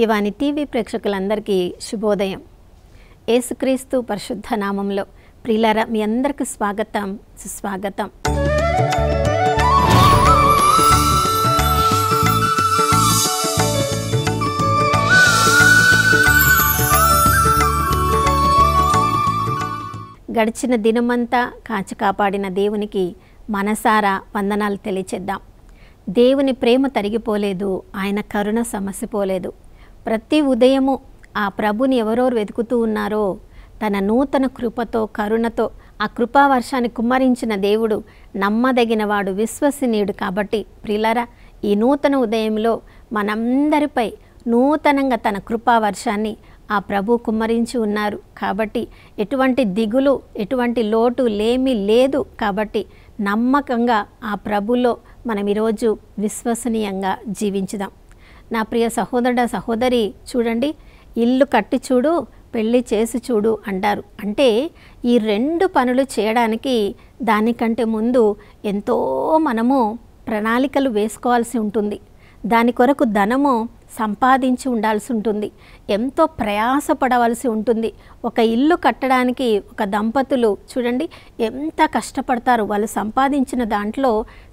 దివ్యవాణి TV ప్రేక్షకులందరికీ శుభోదయం ఏసుక్రీస్తు పరిశుద్ధ నామంలో ప్రిలారా మీ అందరికీ స్వాగతం సుస్వాగతం గడిచిన దినమంతా కాచి కాపాడిన దేవునికి మనసారా వందనాలు తెలియచేద్దాం దేవుని ప్రేమ తరిగిపోలేదు ఆయన కరుణ సమసిపోలేదు ప్రతి ఉదయము ఆ ప్రభుని ఎవరెవరు వెతుకుతూ ఉన్నారో తన నూతన కృపతో కరుణతో ఆ కృపావర్షాన్ని కుమ్మరించిన దేవుడు నమ్మదగినవాడు విశ్వసనీయుడు కాబట్టి ప్రిలరా ఈ నూతన ఉదయంలో మనందరిపై నూతనంగా తన కృపావర్షాన్ని ఆ ప్రభు కుమ్మరించి ఉన్నారు కాబట్టి ఎటువంటి దిగులు ఎటువంటి లోటు లేమి లేదు కాబట్టి నమ్మకంగా ఆ ప్రభులో మనం ఈరోజు విశ్వసనీయంగా జీవించుదాం నా ప్రియ సహోదరుడ సహోదరి చూడండి ఇల్లు కట్టి చూడు పెళ్ళి చేసి చూడు అంటారు అంటే ఈ రెండు పనులు చేయడానికి దానికంటే ముందు ఎంతో మనము ప్రణాళికలు వేసుకోవాల్సి ఉంటుంది దాని కొరకు ధనము సంపాదించి ఉండాల్సి ఉంటుంది ఎంతో ప్రయాసపడవలసి ఉంటుంది ఒక ఇల్లు కట్టడానికి ఒక దంపతులు చూడండి ఎంత కష్టపడతారు వాళ్ళు సంపాదించిన దాంట్లో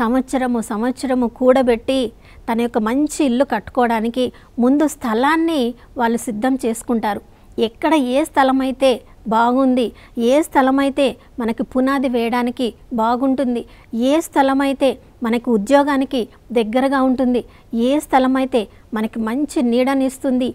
సంవత్సరము సంవత్సరము కూడబెట్టి తన యొక్క మంచి ఇల్లు కట్టుకోవడానికి ముందు స్థలాన్ని వాళ్ళు సిద్ధం చేసుకుంటారు ఎక్కడ ఏ స్థలం అయితే బాగుంది ఏ స్థలం అయితే మనకి పునాది వేయడానికి బాగుంటుంది ఏ స్థలం అయితే మనకి ఉద్యోగానికి దగ్గరగా ఉంటుంది ఏ స్థలం అయితే మనకి మంచి నీడనిస్తుంది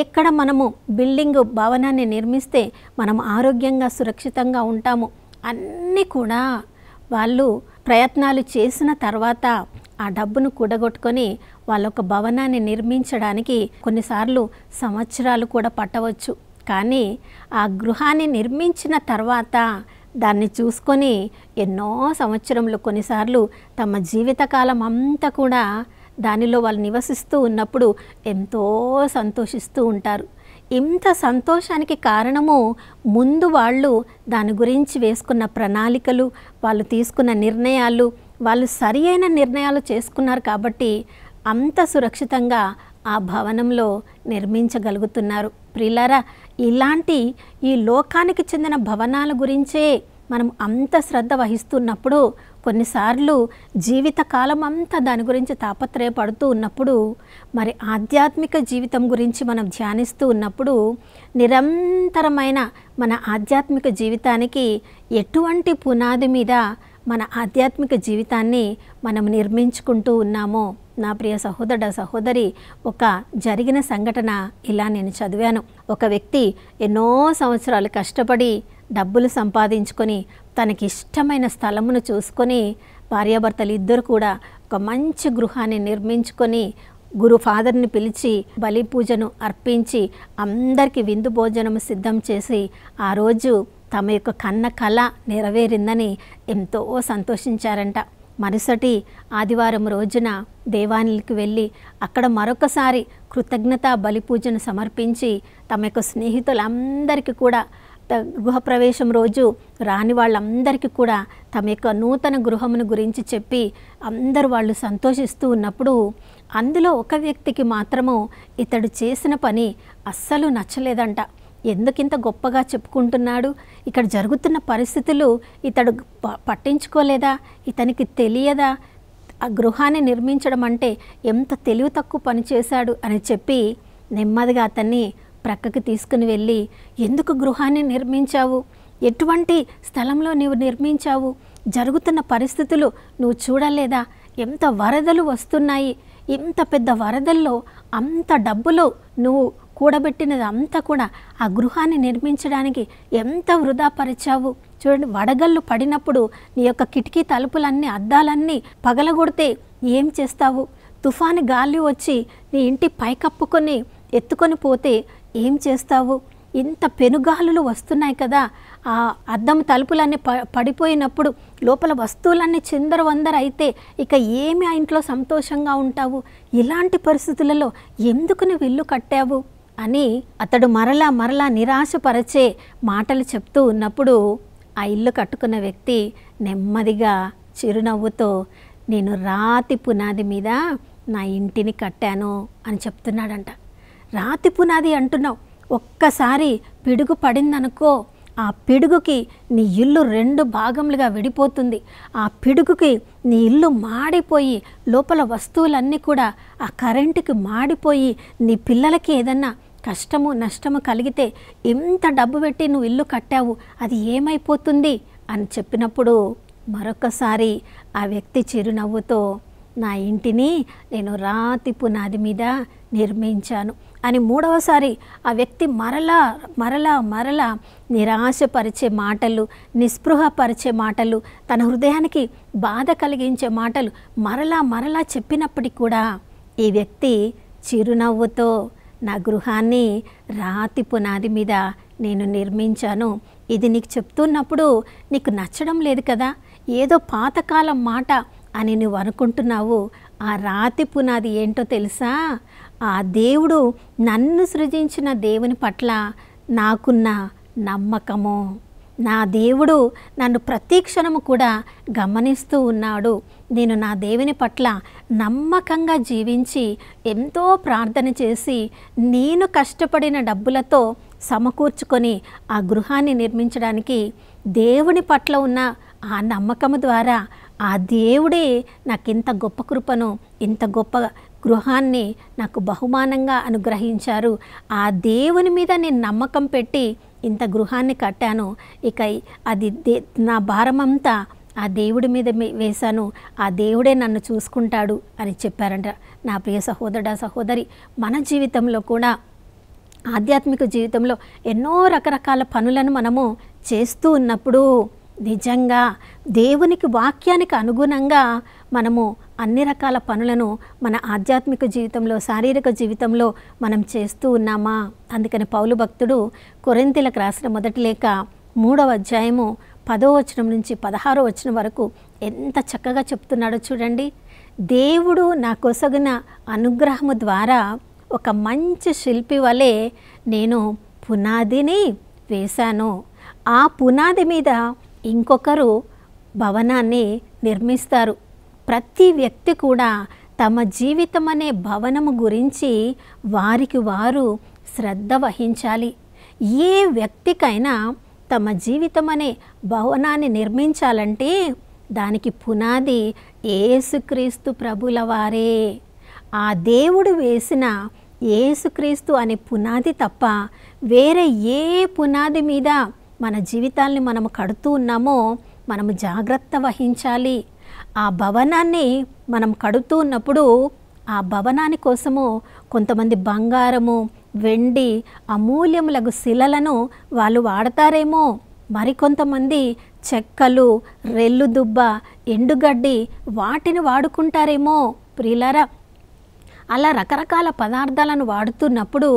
ఎక్కడ మనము బిల్డింగ్ భవనాన్ని నిర్మిస్తే మనం ఆరోగ్యంగా సురక్షితంగా ఉంటాము అన్నీ కూడా వాళ్ళు ప్రయత్నాలు చేసిన తర్వాత ఆ డబ్బును కూడగొట్టుకొని వాళ్ళ యొక్క భవనాన్ని నిర్మించడానికి కొన్నిసార్లు సంవత్సరాలు కూడా పట్టవచ్చు కానీ ఆ గృహాన్ని నిర్మించిన తర్వాత దాన్ని చూసుకొని ఎన్నో సంవత్సరంలో కొన్నిసార్లు తమ జీవితకాలం అంతా కూడా దానిలో వాళ్ళు నివసిస్తూ ఉన్నప్పుడు ఎంతో సంతోషిస్తూ ఉంటారు ఇంత సంతోషానికి కారణము ముందు వాళ్ళు దాని గురించి వేసుకున్న ప్రణాళికలు వాళ్ళు తీసుకున్న నిర్ణయాలు వాళ్ళు సరి అయిన నిర్ణయాలు చేసుకున్నారు కాబట్టి అంత సురక్షితంగా ఆ భవనంలో నిర్మించగలుగుతున్నారు ప్రిలారా ఇలాంటి ఈ లోకానికి చెందిన భవనాల గురించే మనం అంత శ్రద్ధ వహిస్తున్నప్పుడు కొన్నిసార్లు జీవితకాలం అంతా దాని గురించి తాపత్రయపడుతూ ఉన్నప్పుడు మరి ఆధ్యాత్మిక జీవితం గురించి మనం ధ్యానిస్తూ ఉన్నప్పుడు నిరంతరమైన మన ఆధ్యాత్మిక జీవితానికి ఎటువంటి పునాది మీద మన ఆధ్యాత్మిక జీవితాన్ని మనం నిర్మించుకుంటూ ఉన్నామో నా ప్రియ సహోదర సహోదరి ఒక జరిగిన సంఘటన ఇలా నేను చదివాను ఒక వ్యక్తి ఎన్నో సంవత్సరాలు కష్టపడి డబ్బులు సంపాదించుకొని తనకిష్టమైన స్థలమును చూసుకొని భార్యాభర్తలు ఇద్దరు కూడా ఒక మంచి గృహాన్ని నిర్మించుకొని గురు ఫాదర్ని పిలిచి బలి పూజను అర్పించి అందరికీ విందు భోజనం సిద్ధం చేసి ఆ రోజు తమ యొక్క కన్న కళ నెరవేరిందని ఎంతో సంతోషించారంట మరుసటి ఆదివారం రోజున దేవానికి వెళ్ళి అక్కడ మరొకసారి కృతజ్ఞత బలి పూజను సమర్పించి తమ యొక్క స్నేహితులందరికీ కూడా గృహప్రవేశం రోజు రాని వాళ్ళందరికీ కూడా తమ యొక్క నూతన గృహమును గురించి చెప్పి అందరు వాళ్ళు సంతోషిస్తూ ఉన్నప్పుడు అందులో ఒక వ్యక్తికి మాత్రము ఇతడు చేసిన పని అస్సలు నచ్చలేదంట ఎందుకింత గొప్పగా చెప్పుకుంటున్నాడు ఇక్కడ జరుగుతున్న పరిస్థితులు ఇతడు పట్టించుకోలేదా ఇతనికి తెలియదా ఆ గృహాన్ని నిర్మించడం అంటే ఎంత తెలివి తక్కువ పనిచేశాడు అని చెప్పి నెమ్మదిగా అతన్ని ప్రక్కకి తీసుకుని వెళ్ళి ఎందుకు గృహాన్ని నిర్మించావు ఎటువంటి స్థలంలో నీవు నిర్మించావు జరుగుతున్న పరిస్థితులు నువ్వు చూడలేదా ఎంత వరదలు వస్తున్నాయి ఇంత పెద్ద వరదల్లో అంత డబ్బులో నువ్వు కూడబెట్టినది అంతా కూడా ఆ గృహాన్ని నిర్మించడానికి ఎంత వృధా పరిచావు చూడండి వడగళ్ళు పడినప్పుడు నీ యొక్క కిటికీ తలుపులన్నీ అద్దాలన్నీ పగలగొడితే ఏం చేస్తావు తుఫాను గాలి వచ్చి నీ ఇంటి పైకప్పుకొని ఎత్తుకొని పోతే ఏం చేస్తావు ఇంత పెనుగాలులు వస్తున్నాయి కదా ఆ అద్దం తలుపులన్నీ ప పడిపోయినప్పుడు లోపల వస్తువులన్నీ చిందరవందర అయితే ఇక ఏమి ఆ ఇంట్లో సంతోషంగా ఉంటావు ఇలాంటి పరిస్థితులలో ఎందుకు నువ్వు ఇల్లు కట్టావు అని అతడు మరలా మరలా నిరాశపరచే మాటలు చెప్తూ ఉన్నప్పుడు ఆ ఇల్లు కట్టుకున్న వ్యక్తి నెమ్మదిగా చిరునవ్వుతో నేను రాతి పునాది మీద నా ఇంటిని కట్టాను అని చెప్తున్నాడంట రాతి పునాది అంటున్నావు ఒక్కసారి పిడుగు పడిందనుకో ఆ పిడుగుకి నీ ఇల్లు రెండు భాగములుగా విడిపోతుంది ఆ పిడుగుకి నీ ఇల్లు మాడిపోయి లోపల వస్తువులన్నీ కూడా ఆ కరెంటుకి మాడిపోయి నీ పిల్లలకి ఏదన్నా కష్టము నష్టము కలిగితే ఎంత డబ్బు పెట్టి నువ్వు ఇల్లు కట్టావు అది ఏమైపోతుంది అని చెప్పినప్పుడు మరొకసారి ఆ వ్యక్తి చిరునవ్వుతో నా ఇంటిని నేను రాతి పునాది మీద నిర్మించాను అని మూడవసారి ఆ వ్యక్తి మరలా మరలా మరలా నిరాశపరిచే మాటలు నిస్పృహపరిచే మాటలు తన హృదయానికి బాధ కలిగించే మాటలు మరలా మరలా చెప్పినప్పటికీ కూడా ఈ వ్యక్తి చిరునవ్వుతో నా గృహాన్ని రాతి పునాది మీద నేను నిర్మించాను ఇది నీకు చెప్తున్నప్పుడు నీకు నచ్చడం లేదు కదా ఏదో పాతకాలం మాట అని నువ్వు అనుకుంటున్నావు ఆ రాతి పునాది ఏంటో తెలుసా ఆ దేవుడు నన్ను సృజించిన దేవుని పట్ల నాకున్న నమ్మకము నా దేవుడు నన్ను ప్రతి క్షణము కూడా గమనిస్తూ ఉన్నాడు నేను నా దేవుని పట్ల నమ్మకంగా జీవించి ఎంతో ప్రార్థన చేసి నేను కష్టపడిన డబ్బులతో సమకూర్చుకొని ఆ గృహాన్ని నిర్మించడానికి దేవుని పట్ల ఉన్న ఆ నమ్మకము ద్వారా ఆ దేవుడే నాకు ఇంత గొప్ప కృపను ఇంత గొప్ప గృహాన్ని నాకు బహుమానంగా అనుగ్రహించారు ఆ దేవుని మీద నేను నమ్మకం పెట్టి ఇంత గృహాన్ని కట్టాను ఇక అది దే నా భారమంతా ఆ దేవుడి మీద వేశాను ఆ దేవుడే నన్ను చూసుకుంటాడు అని చెప్పారంట నా ప్రియ సహోదరుడు సహోదరి మన జీవితంలో కూడా ఆధ్యాత్మిక జీవితంలో ఎన్నో రకరకాల పనులను మనము చేస్తూ ఉన్నప్పుడు నిజంగా దేవునికి వాక్యానికి అనుగుణంగా మనము అన్ని రకాల పనులను మన ఆధ్యాత్మిక జీవితంలో శారీరక జీవితంలో మనం చేస్తూ ఉన్నామా అందుకని పౌలు భక్తుడు కొరెంతిలకు రాసిన మొదటి లేక మూడవ అధ్యాయము పదో వచనం నుంచి పదహారో వచనం వరకు ఎంత చక్కగా చెప్తున్నాడో చూడండి దేవుడు నా కొసగిన అనుగ్రహము ద్వారా ఒక మంచి శిల్పి వలె నేను పునాదిని వేశాను ఆ పునాది మీద ఇంకొకరు భవనాన్ని నిర్మిస్తారు ప్రతి వ్యక్తి కూడా తమ జీవితం అనే భవనము గురించి వారికి వారు శ్రద్ధ వహించాలి ఏ వ్యక్తికైనా తమ జీవితం అనే భవనాన్ని నిర్మించాలంటే దానికి పునాది ఏసుక్రీస్తు ప్రభుల వారే ఆ దేవుడు వేసిన ఏసుక్రీస్తు అనే పునాది తప్ప వేరే ఏ పునాది మీద మన జీవితాల్ని మనము కడుతూ ఉన్నామో మనము జాగ్రత్త వహించాలి ఆ భవనాన్ని మనం కడుతూ ఉన్నప్పుడు ఆ భవనాని కోసము కొంతమంది బంగారము వెండి అమూల్యములకు శిలలను వాళ్ళు వాడతారేమో మరికొంతమంది చెక్కలు రెల్లు దుబ్బ ఎండుగడ్డి వాటిని వాడుకుంటారేమో ప్రియులారా అలా రకరకాల పదార్థాలను వాడుతున్నప్పుడు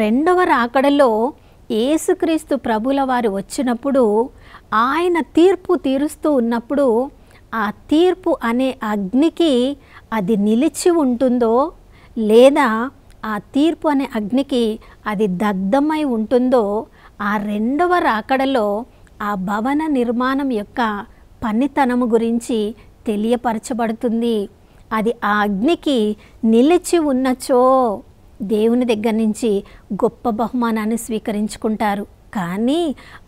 రెండవ రాకడలో ఏసుక్రీస్తు ప్రభుల వారు వచ్చినప్పుడు ఆయన తీర్పు తీరుస్తూ ఉన్నప్పుడు ఆ తీర్పు అనే అగ్నికి అది నిలిచి ఉంటుందో లేదా ఆ తీర్పు అనే అగ్నికి అది దగ్ధమై ఉంటుందో ఆ రెండవ రాకడలో ఆ భవన నిర్మాణం యొక్క పనితనము గురించి తెలియపరచబడుతుంది అది ఆ అగ్నికి నిలిచి ఉన్నచో దేవుని దగ్గర నుంచి గొప్ప బహుమానాన్ని స్వీకరించుకుంటారు కానీ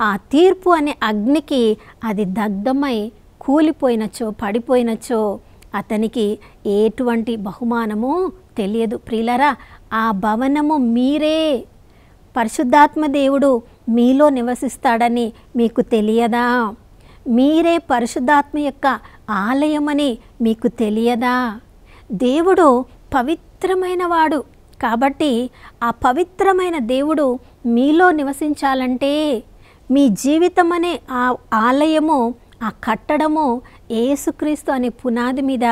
ఆ తీర్పు అనే అగ్నికి అది దగ్ధమై కూలిపోయినచ్చో పడిపోయినచ్చో అతనికి ఎటువంటి బహుమానము తెలియదు ప్రియులరా ఆ భవనము మీరే పరిశుద్ధాత్మ దేవుడు మీలో నివసిస్తాడని మీకు తెలియదా మీరే పరిశుద్ధాత్మ యొక్క ఆలయమని మీకు తెలియదా దేవుడు పవిత్రమైన వాడు కాబట్టి ఆ పవిత్రమైన దేవుడు మీలో నివసించాలంటే మీ జీవితం అనే ఆ ఆలయము ఆ కట్టడము ఏసుక్రీస్తు అనే పునాది మీద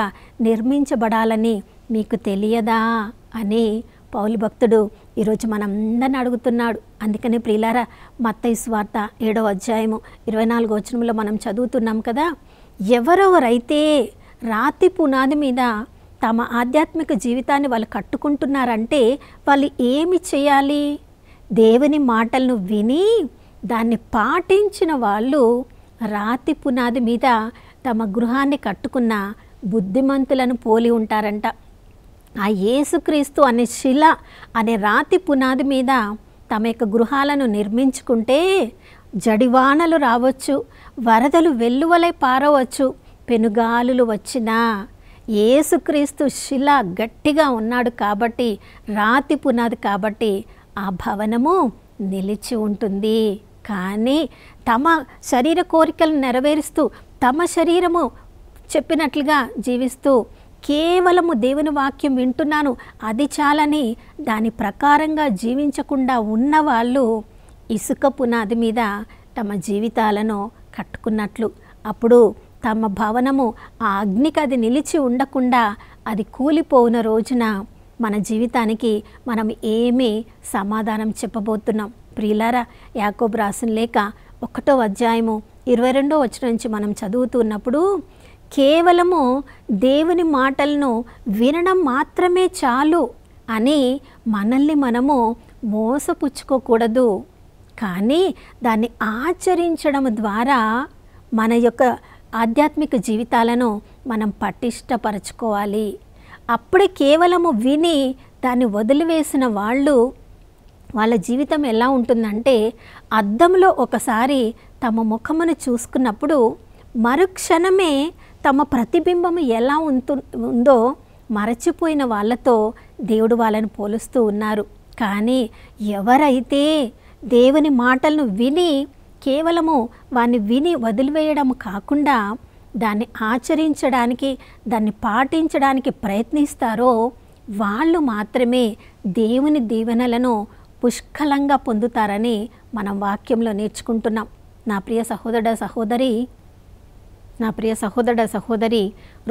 నిర్మించబడాలని మీకు తెలియదా అని పౌలు భక్తుడు ఈరోజు మనందరిని అడుగుతున్నాడు అందుకనే ప్రియులారా మత్తయి స్వార్త ఏడో అధ్యాయము ఇరవై నాలుగు వచనంలో మనం చదువుతున్నాం కదా ఎవరెవరైతే రాతి పునాది మీద తమ ఆధ్యాత్మిక జీవితాన్ని వాళ్ళు కట్టుకుంటున్నారంటే వాళ్ళు ఏమి చేయాలి దేవుని మాటలను విని దాన్ని పాటించిన వాళ్ళు రాతి పునాది మీద తమ గృహాన్ని కట్టుకున్న బుద్ధిమంతులను పోలి ఉంటారంట ఆ యేసుక్రీస్తు అనే శిల అనే రాతి పునాది మీద తమ యొక్క గృహాలను నిర్మించుకుంటే జడివానలు రావచ్చు వరదలు వెల్లువలై పారవచ్చు పెనుగాలులు వచ్చినా ఏసుక్రీస్తు శిల గట్టిగా ఉన్నాడు కాబట్టి రాతి పునాది కాబట్టి ఆ భవనము నిలిచి ఉంటుంది కానీ తమ శరీర కోరికలను నెరవేరుస్తూ తమ శరీరము చెప్పినట్లుగా జీవిస్తూ కేవలము దేవుని వాక్యం వింటున్నాను అది చాలని దాని ప్రకారంగా జీవించకుండా ఉన్న వాళ్ళు ఇసుక పునాది మీద తమ జీవితాలను కట్టుకున్నట్లు అప్పుడు తమ భవనము ఆ అగ్నికి అది నిలిచి ఉండకుండా అది కూలిపోవున రోజున మన జీవితానికి మనం ఏమీ సమాధానం చెప్పబోతున్నాం ప్రియులారా యాకోబ్ రాసిన లేక ఒకటో అధ్యాయము ఇరవై రెండో వచ్చిన నుంచి మనం చదువుతున్నప్పుడు కేవలము దేవుని మాటలను వినడం మాత్రమే చాలు అని మనల్ని మనము మోసపుచ్చుకోకూడదు కానీ దాన్ని ఆచరించడం ద్వారా మన యొక్క ఆధ్యాత్మిక జీవితాలను మనం పటిష్టపరచుకోవాలి అప్పుడే కేవలము విని దాన్ని వదిలివేసిన వాళ్ళు వాళ్ళ జీవితం ఎలా ఉంటుందంటే అద్దంలో ఒకసారి తమ ముఖమును చూసుకున్నప్పుడు మరుక్షణమే తమ ప్రతిబింబము ఎలా ఉంటు ఉందో మరచిపోయిన వాళ్ళతో దేవుడు వాళ్ళని పోలుస్తూ ఉన్నారు కానీ ఎవరైతే దేవుని మాటలను విని కేవలము వాన్ని విని వదిలివేయడం కాకుండా దాన్ని ఆచరించడానికి దాన్ని పాటించడానికి ప్రయత్నిస్తారో వాళ్ళు మాత్రమే దేవుని దీవెనలను పుష్కలంగా పొందుతారని మనం వాక్యంలో నేర్చుకుంటున్నాం నా ప్రియ సహోదర సహోదరి నా ప్రియ సహోదర సహోదరి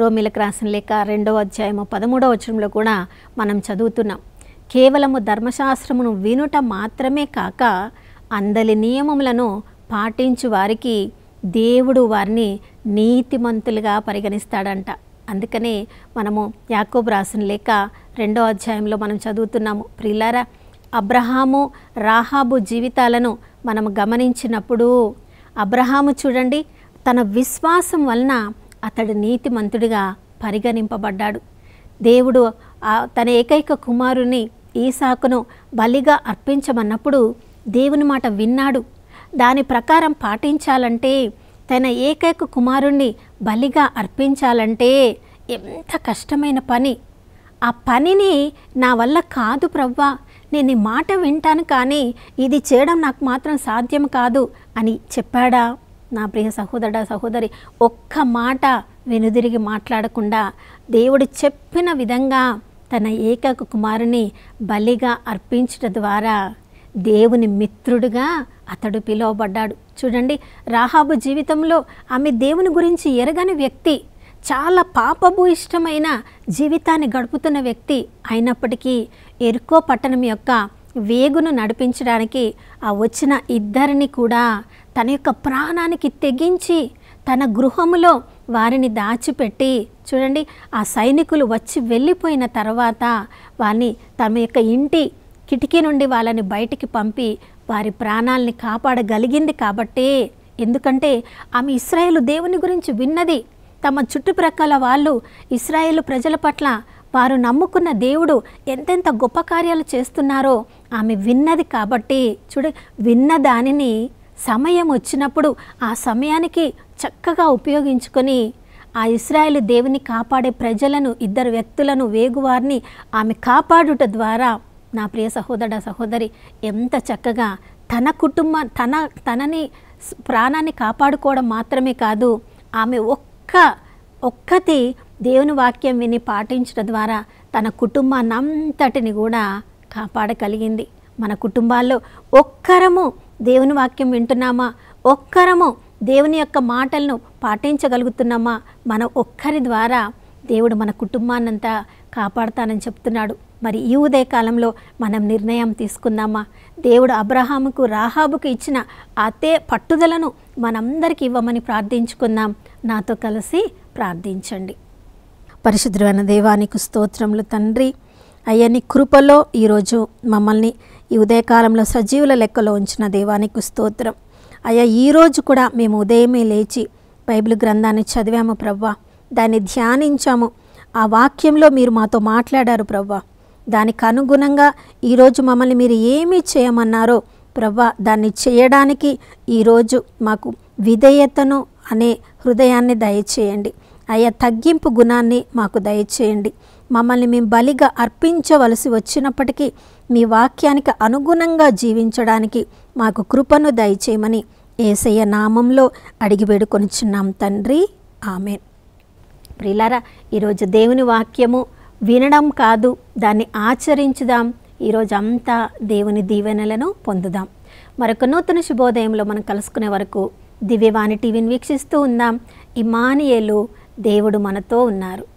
రోమిలకు రాసిన లేక రెండవ అధ్యాయము పదమూడవ వచనంలో కూడా మనం చదువుతున్నాం కేవలము ధర్మశాస్త్రమును వినుట మాత్రమే కాక అందరి నియమములను పాటించు వారికి దేవుడు వారిని నీతిమంతులుగా పరిగణిస్తాడంట అందుకనే మనము యాకోబ్ రాసిన లేక రెండో అధ్యాయంలో మనం చదువుతున్నాము ప్రిలారా అబ్రహాము రాహాబు జీవితాలను మనం గమనించినప్పుడు అబ్రహాము చూడండి తన విశ్వాసం వలన అతడు నీతిమంతుడిగా పరిగణింపబడ్డాడు దేవుడు తన ఏకైక కుమారుని ఈసాకును బలిగా అర్పించమన్నప్పుడు దేవుని మాట విన్నాడు దాని ప్రకారం పాటించాలంటే తన ఏకైక కుమారుణ్ణి బలిగా అర్పించాలంటే ఎంత కష్టమైన పని ఆ పనిని నా వల్ల కాదు ప్రవ్వా నేను నీ మాట వింటాను కానీ ఇది చేయడం నాకు మాత్రం సాధ్యం కాదు అని చెప్పాడా నా ప్రియ సహోదరుడా సహోదరి ఒక్క మాట వెనుదిరిగి మాట్లాడకుండా దేవుడు చెప్పిన విధంగా తన ఏకక కుమారుని బలిగా అర్పించడం ద్వారా దేవుని మిత్రుడుగా అతడు పిలువబడ్డాడు చూడండి రాహాబు జీవితంలో ఆమె దేవుని గురించి ఎరగని వ్యక్తి చాలా పాపభూ ఇష్టమైన జీవితాన్ని గడుపుతున్న వ్యక్తి అయినప్పటికీ ఎరుకో పట్టణం యొక్క వేగును నడిపించడానికి ఆ వచ్చిన ఇద్దరిని కూడా తన యొక్క ప్రాణానికి తెగించి తన గృహములో వారిని దాచిపెట్టి చూడండి ఆ సైనికులు వచ్చి వెళ్ళిపోయిన తర్వాత వారిని తమ యొక్క ఇంటి కిటికీ నుండి వాళ్ళని బయటికి పంపి వారి ప్రాణాలని కాపాడగలిగింది కాబట్టి ఎందుకంటే ఆమె ఇస్రాయేలు దేవుని గురించి విన్నది తమ చుట్టుప్రక్కల వాళ్ళు ఇస్రాయేల్ ప్రజల పట్ల వారు నమ్ముకున్న దేవుడు ఎంతెంత గొప్ప కార్యాలు చేస్తున్నారో ఆమె విన్నది కాబట్టి చూడ విన్న దానిని సమయం వచ్చినప్పుడు ఆ సమయానికి చక్కగా ఉపయోగించుకొని ఆ ఇస్రాయేల్ దేవుని కాపాడే ప్రజలను ఇద్దరు వ్యక్తులను వేగువారిని ఆమె కాపాడుట ద్వారా నా ప్రియ సహోదర సహోదరి ఎంత చక్కగా తన కుటుంబం తన తనని ప్రాణాన్ని కాపాడుకోవడం మాత్రమే కాదు ఆమె ఒక్క ఒక్క ఒక్కతి దేవుని వాక్యం విని పాటించడం ద్వారా తన కుటుంబాన్ని అంతటిని కూడా కాపాడగలిగింది మన కుటుంబాల్లో ఒక్కరము దేవుని వాక్యం వింటున్నామా ఒక్కరము దేవుని యొక్క మాటలను పాటించగలుగుతున్నామా మన ఒక్కరి ద్వారా దేవుడు మన కుటుంబాన్నంతా కాపాడతానని చెప్తున్నాడు మరి ఈ ఉదయ కాలంలో మనం నిర్ణయం తీసుకుందామా దేవుడు అబ్రహాముకు రాహాబుకు ఇచ్చిన అతే పట్టుదలను మనందరికీ ఇవ్వమని ప్రార్థించుకుందాం నాతో కలిసి ప్రార్థించండి పరిశుద్ధమైన దేవానికి స్తోత్రములు తండ్రి అయ్యా నీ కృపలో ఈరోజు మమ్మల్ని ఈ ఉదయకాలంలో సజీవుల లెక్కలో ఉంచిన దేవానికి స్తోత్రం అయ్యా ఈరోజు కూడా మేము ఉదయమే లేచి బైబిల్ గ్రంథాన్ని చదివాము ప్రవ్వా దాన్ని ధ్యానించాము ఆ వాక్యంలో మీరు మాతో మాట్లాడారు ప్రవ్వా దానికి అనుగుణంగా ఈరోజు మమ్మల్ని మీరు ఏమి చేయమన్నారో ప్రభా దాన్ని చేయడానికి ఈరోజు మాకు విధేయతను అనే హృదయాన్ని దయచేయండి అయ్యా తగ్గింపు గుణాన్ని మాకు దయచేయండి మమ్మల్ని మేము బలిగా అర్పించవలసి వచ్చినప్పటికీ మీ వాక్యానికి అనుగుణంగా జీవించడానికి మాకు కృపను దయచేయమని ఏసయ్య నామంలో అడిగి వేడుకొనిచున్నాం తండ్రి ఆమె ప్రిలారా ఈరోజు దేవుని వాక్యము వినడం కాదు దాన్ని ఆచరించుదాం ఈరోజు అంతా దేవుని దీవెనలను పొందుదాం మరొక నూతన శుభోదయంలో మనం కలుసుకునే వరకు దివ్యవాణి టీవీని వీక్షిస్తూ ఉందాం ఇమానియేలు దేవుడు మనతో ఉన్నారు